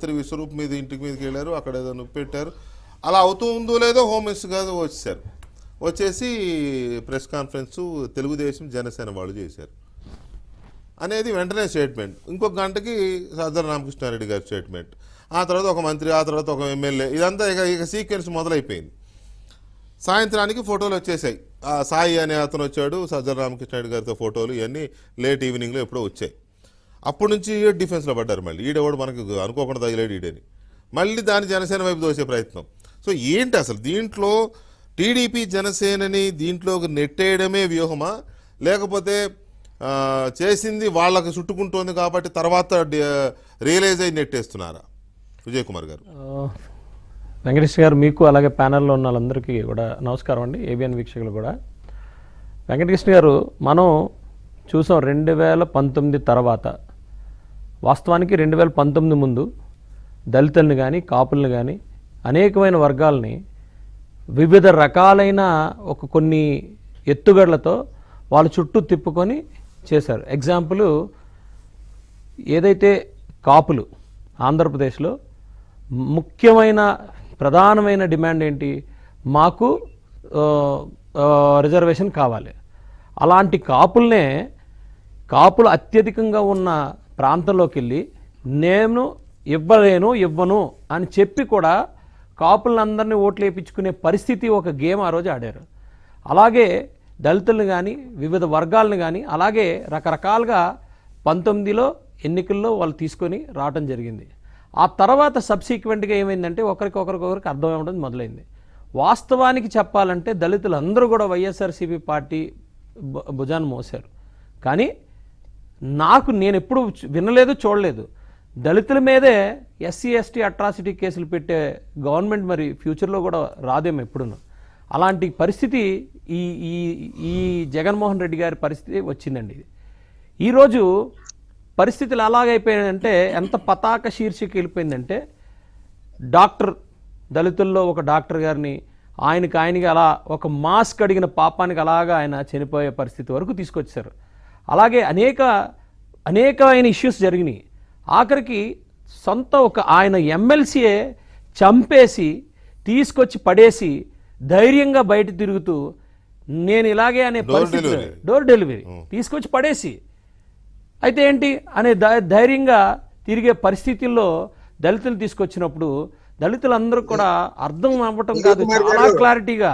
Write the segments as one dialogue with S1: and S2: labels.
S1: ఆసుపత్రి విశ్వరూప్ మీద ఇంటికి మీదకి వెళ్ళారు అక్కడ ఏదో నొప్పి పెట్టారు అలా అవుతూ ఉందో లేదో హోమ్ మినిస్టర్ గారు వచ్చేసారు వచ్చేసి ప్రెస్ కాన్ఫరెన్స్ తెలుగుదేశం జనసేన వాళ్ళు చేశారు అనేది వెంటనే స్టేట్మెంట్ ఇంకొక గంటకి సదర్ రామకృష్ణారెడ్డి గారి స్టేట్మెంట్ ఆ తర్వాత ఒక మంత్రి ఆ తర్వాత ఒక ఎమ్మెల్యే ఇదంతా ఇక ఇక సీక్వెన్స్ మొదలైపోయింది సాయంత్రానికి ఫోటోలు వచ్చేసాయి సాయి అనే అతను వచ్చాడు సజ్జన రామకృష్ణారెడ్డి గారితో ఫోటోలు ఇవన్నీ లేట్ ఈవినింగ్లో ఎప్పుడో వచ్చాయి అప్పటి నుంచి డిఫెన్స్లో పడ్డారు మళ్ళీ ఈడేవాడు మనకు అనుకోకుండా తగిలేడు ఈడేని మళ్ళీ దాన్ని జనసేన వైపు దోసే ప్రయత్నం సో ఏంటి అసలు దీంట్లో టీడీపీ జనసేనని దీంట్లో నెట్టేయడమే వ్యూహమా లేకపోతే చేసింది వాళ్ళకి చుట్టుకుంటోంది కాబట్టి తర్వాత రియలైజ్ అయ్యి నెట్టేస్తున్నారా విజయ్ కుమార్ గారు
S2: వెంకటేష్ గారు మీకు అలాగే ప్యానల్లో ఉన్న వాళ్ళందరికీ కూడా నమస్కారం అండి ఏబిఎన్ వీక్షకులు కూడా వెంకటకృష్ణ గారు మనం చూసాం రెండు వేల పంతొమ్మిది తర్వాత వాస్తవానికి రెండు వేల పంతొమ్మిది ముందు దళితులను కానీ కాపులను కానీ అనేకమైన వర్గాలని వివిధ రకాలైన ఒక కొన్ని ఎత్తుగడలతో వాళ్ళ చుట్టూ తిప్పుకొని చేశారు ఎగ్జాంపుల్ ఏదైతే కాపులు ఆంధ్రప్రదేశ్లో ముఖ్యమైన ప్రధానమైన డిమాండ్ ఏంటి మాకు రిజర్వేషన్ కావాలి అలాంటి కాపుల్నే కాపులు అత్యధికంగా ఉన్న ప్రాంతంలోకి వెళ్ళి నేను ఇవ్వలేను ఇవ్వను అని చెప్పి కూడా కాపులందరినీ ఓట్లు వేయించుకునే పరిస్థితి ఒక గేమ్ ఆ రోజు ఆడారు అలాగే దళితులను కానీ వివిధ వర్గాలను కానీ అలాగే రకరకాలుగా పంతొమ్మిదిలో ఎన్నికల్లో వాళ్ళు తీసుకొని రావటం జరిగింది ఆ తర్వాత సబ్సీక్వెంట్గా ఏమైందంటే ఒకరికొకరికొకరికి అర్థం అవ్వడం మొదలైంది వాస్తవానికి చెప్పాలంటే దళితులందరూ కూడా వైఎస్ఆర్సీపీ పార్టీ భుజాన్ని మోశారు కానీ నాకు నేను ఎప్పుడు వినలేదు చూడలేదు దళితుల మీదే ఎస్సీ ఎస్టీ అట్రాసిటీ కేసులు పెట్టే గవర్నమెంట్ మరి ఫ్యూచర్లో కూడా రాదేమో ఎప్పుడును అలాంటి పరిస్థితి ఈ ఈ ఈ జగన్మోహన్ రెడ్డి గారి పరిస్థితి వచ్చిందండి ఇది ఈరోజు పరిస్థితులు ఎలాగైపోయాయంటే ఎంత పతాక శీర్షిక వెళ్ళిపోయిందంటే డాక్టర్ దళితుల్లో ఒక డాక్టర్ గారిని ఆయనకి ఆయనకి అలా ఒక మాస్క్ అడిగిన పాపానికి అలాగా ఆయన చనిపోయే పరిస్థితి వరకు తీసుకొచ్చారు అలాగే అనేక అనేకమైన ఇష్యూస్ జరిగినాయి ఆఖరికి సొంత ఒక ఆయన ఎమ్మెల్సీయే చంపేసి తీసుకొచ్చి పడేసి ధైర్యంగా బయట తిరుగుతూ నేను ఇలాగే అనే పరిస్థితి డోర్ డెలివరీ hmm. తీసుకొచ్చి పడేసి అయితే ఏంటి అనే ధైర్యంగా తిరిగే పరిస్థితుల్లో దళితులు తీసుకొచ్చినప్పుడు దళితులందరూ కూడా అర్థం అవ్వటం కాదు చాలా క్లారిటీగా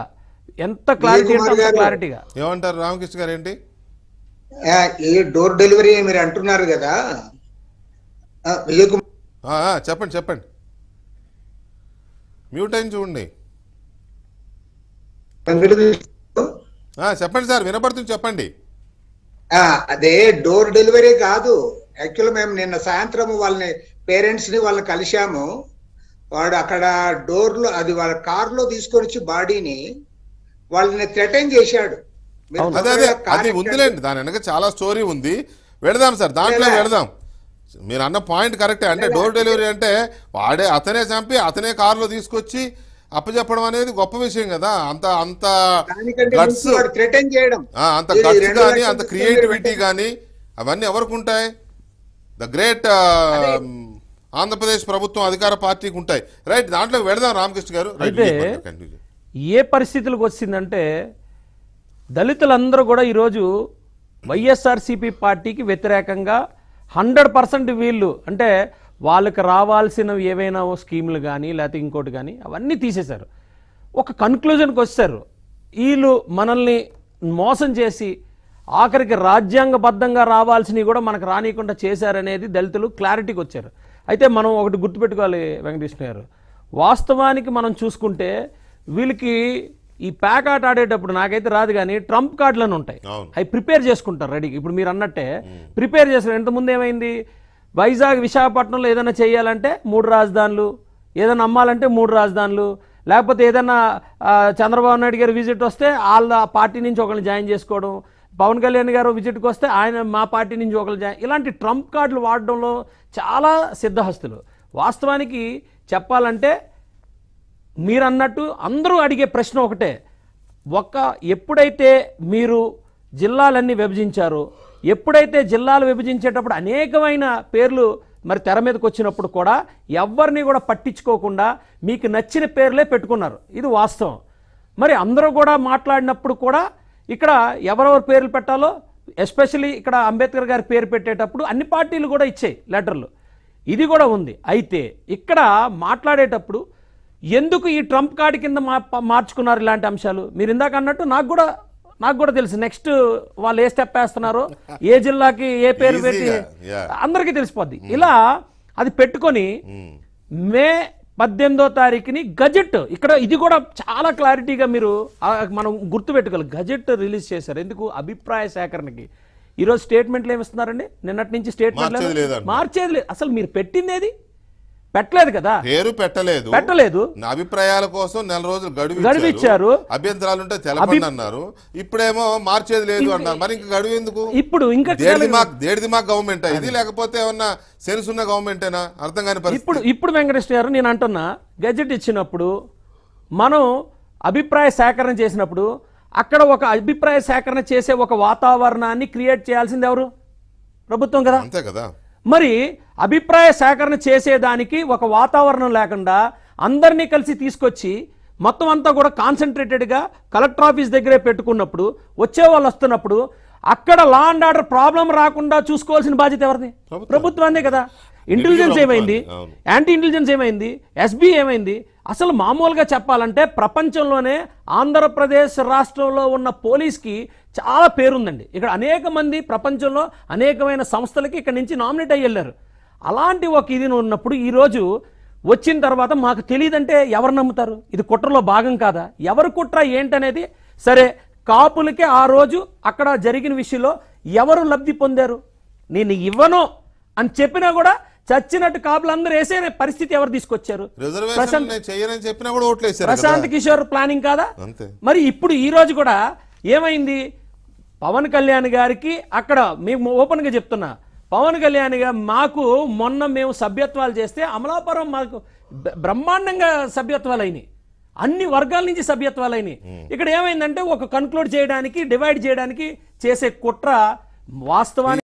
S2: ఎంత క్లారిటీ క్లారిటీగా
S1: ఏమంటారు రామకృష్ణ గారు ఏంటి ఈ డోర్ డెలివరీ మీరు అంటున్నారు కదా చెప్పండి చెప్పండి మ్యూట్ అయిన చూడండి చెప్పండి సార్ వినపడుతుంది చెప్పండి అదే డోర్ డెలివరీ కాదు యాక్చువల్ మేము నిన్న సాయంత్రం వాళ్ళని పేరెంట్స్ ని వాళ్ళని కలిశాము వాడు అక్కడ డోర్లో అది వాళ్ళ కార్లో వచ్చి బాడీని వాళ్ళని థ్రెటైన్ చేశాడు అదే అదే అది ఉందిలేండి దాని వెనక చాలా స్టోరీ ఉంది వెడదాం సార్ దాంట్లో వెడదాం మీరు అన్న పాయింట్ కరెక్టే అంటే డోర్ డెలివరీ అంటే వాడే అతనే చంపి అతనే కారులో తీసుకొచ్చి అప్పచెప్పడం అనేది గొప్ప విషయం కదా అంత అంత గట్స్ అంత గట్స్ కానీ అంత క్రియేటివిటీ కానీ అవన్నీ ఎవరికి ఉంటాయి ద గ్రేట్ ఆంధ్రప్రదేశ్ ప్రభుత్వం
S2: అధికార పార్టీకి ఉంటాయి రైట్ దాంట్లో వెళదాం రామకృష్ణ గారు ఏ పరిస్థితులకు వచ్చిందంటే దళితులందరూ కూడా ఈరోజు వైఎస్ఆర్సీపీ పార్టీకి వ్యతిరేకంగా హండ్రెడ్ పర్సెంట్ వీళ్ళు అంటే వాళ్ళకి రావాల్సిన ఏవైనా స్కీములు కానీ లేకపోతే ఇంకోటి కానీ అవన్నీ తీసేశారు ఒక కన్క్లూజన్కి వచ్చారు వీళ్ళు మనల్ని మోసం చేసి ఆఖరికి రాజ్యాంగబద్ధంగా రావాల్సినవి కూడా మనకు రానియకుండా చేశారనేది దళితులు క్లారిటీకి వచ్చారు అయితే మనం ఒకటి గుర్తుపెట్టుకోవాలి వెంకటేశ్వర గారు వాస్తవానికి మనం చూసుకుంటే వీళ్ళకి ఈ ప్యాక్ ఆట ఆడేటప్పుడు నాకైతే రాదు కానీ ట్రంప్ కార్డులను ఉంటాయి అవి ప్రిపేర్ చేసుకుంటారు రెడీ ఇప్పుడు మీరు అన్నట్టే ప్రిపేర్ చేస్తారు ఇంతకుముందు ఏమైంది వైజాగ్ విశాఖపట్నంలో ఏదైనా చేయాలంటే మూడు రాజధానులు ఏదైనా అమ్మాలంటే మూడు రాజధానులు లేకపోతే ఏదైనా చంద్రబాబు నాయుడు గారు విజిట్ వస్తే వాళ్ళ పార్టీ నుంచి ఒకరిని జాయిన్ చేసుకోవడం పవన్ కళ్యాణ్ గారు విజిట్కి వస్తే ఆయన మా పార్టీ నుంచి ఒకరు జాయిన్ ఇలాంటి ట్రంప్ కార్డులు వాడడంలో చాలా సిద్ధహస్తులు వాస్తవానికి చెప్పాలంటే మీరన్నట్టు అందరూ అడిగే ప్రశ్న ఒకటే ఒక్క ఎప్పుడైతే మీరు జిల్లాలన్నీ విభజించారు ఎప్పుడైతే జిల్లాలు విభజించేటప్పుడు అనేకమైన పేర్లు మరి తెర మీదకి వచ్చినప్పుడు కూడా ఎవరిని కూడా పట్టించుకోకుండా మీకు నచ్చిన పేర్లే పెట్టుకున్నారు ఇది వాస్తవం మరి అందరూ కూడా మాట్లాడినప్పుడు కూడా ఇక్కడ ఎవరెవరు పేర్లు పెట్టాలో ఎస్పెషలీ ఇక్కడ అంబేద్కర్ గారి పేరు పెట్టేటప్పుడు అన్ని పార్టీలు కూడా ఇచ్చాయి లెటర్లు ఇది కూడా ఉంది అయితే ఇక్కడ మాట్లాడేటప్పుడు ఎందుకు ఈ ట్రంప్ కార్డు కింద మార్చుకున్నారు ఇలాంటి అంశాలు మీరు ఇందాక అన్నట్టు నాకు కూడా నాకు కూడా తెలుసు నెక్స్ట్ వాళ్ళు ఏ స్టెప్ వేస్తున్నారో ఏ జిల్లాకి ఏ పేరు పెట్టి అందరికీ తెలిసిపోద్ది hmm. ఇలా అది పెట్టుకొని hmm. మే పద్దెనిమిదో తారీఖుని గజెట్ ఇక్కడ ఇది కూడా చాలా క్లారిటీగా మీరు మనం గుర్తు పెట్టుకోవాలి గజెట్ రిలీజ్ చేశారు ఎందుకు అభిప్రాయ సేకరణకి ఈరోజు స్టేట్మెంట్లు ఏమిస్తున్నారండి నిన్నటి నుంచి స్టేట్మెంట్ మార్చేది లేదు అసలు మీరు పెట్టింది ఏది పెట్టలేదు కదా పేరు పెట్టలేదు పెట్టలేదు నా అభిప్రాయాల కోసం నెల రోజులు గడువు గడువు ఇచ్చారు
S1: అభ్యంతరాలు ఉంటే తెలపండి అన్నారు ఇప్పుడేమో మార్చేది లేదు అన్నారు మరి ఇంకా గడువు ఎందుకు ఇప్పుడు ఇంకా దేడిది మా గవర్నమెంట్ ఇది లేకపోతే ఏమన్నా సెన్స్ ఉన్న గవర్నమెంటేనా అర్థం కాని
S2: ఇప్పుడు ఇప్పుడు వెంకటేష్ గారు నేను అంటున్నా గెజెట్ ఇచ్చినప్పుడు మనం అభిప్రాయ సేకరణ చేసినప్పుడు అక్కడ ఒక అభిప్రాయ సేకరణ చేసే ఒక వాతావరణాన్ని క్రియేట్ చేయాల్సింది ఎవరు ప్రభుత్వం కదా అంతే కదా మరి అభిప్రాయ సేకరణ చేసేదానికి ఒక వాతావరణం లేకుండా అందరినీ కలిసి తీసుకొచ్చి మొత్తం అంతా కూడా కాన్సన్ట్రేటెడ్గా కలెక్టర్ ఆఫీస్ దగ్గరే పెట్టుకున్నప్పుడు వచ్చే వాళ్ళు వస్తున్నప్పుడు అక్కడ లా అండ్ ఆర్డర్ ప్రాబ్లం రాకుండా చూసుకోవాల్సిన బాధ్యత ఎవరిది ప్రభుత్వాన్నే కదా ఇంటెలిజెన్స్ ఏమైంది యాంటీ ఇంటెలిజెన్స్ ఏమైంది ఎస్బీ ఏమైంది అసలు మామూలుగా చెప్పాలంటే ప్రపంచంలోనే ఆంధ్రప్రదేశ్ రాష్ట్రంలో ఉన్న పోలీస్కి చాలా పేరుందండి ఇక్కడ అనేక మంది ప్రపంచంలో అనేకమైన సంస్థలకి ఇక్కడ నుంచి నామినేట్ అయ్యి వెళ్ళారు అలాంటి ఒక ఇది ఉన్నప్పుడు ఈరోజు వచ్చిన తర్వాత మాకు తెలియదంటే ఎవరు నమ్ముతారు ఇది కుట్రలో భాగం కాదా ఎవరు కుట్ర ఏంటనేది సరే కాపులకే ఆ రోజు అక్కడ జరిగిన విషయంలో ఎవరు లబ్ధి పొందారు నేను ఇవ్వను అని చెప్పినా కూడా చచ్చినట్టు కాపులందరూ వేసే పరిస్థితి ఎవరు తీసుకొచ్చారు ప్రశాంత్ కిషోర్ ప్లానింగ్ కాదా మరి ఇప్పుడు ఈ రోజు కూడా ఏమైంది పవన్ కళ్యాణ్ గారికి అక్కడ మేము ఓపెన్గా చెప్తున్నా పవన్ కళ్యాణ్ గారు మాకు మొన్న మేము సభ్యత్వాలు చేస్తే అమలాపురం మాకు బ్రహ్మాండంగా సభ్యత్వాలు అయినాయి అన్ని వర్గాల నుంచి సభ్యత్వాలు అయినాయి ఇక్కడ ఏమైందంటే ఒక కన్క్లూడ్ చేయడానికి డివైడ్ చేయడానికి చేసే కుట్ర వాస్తవానికి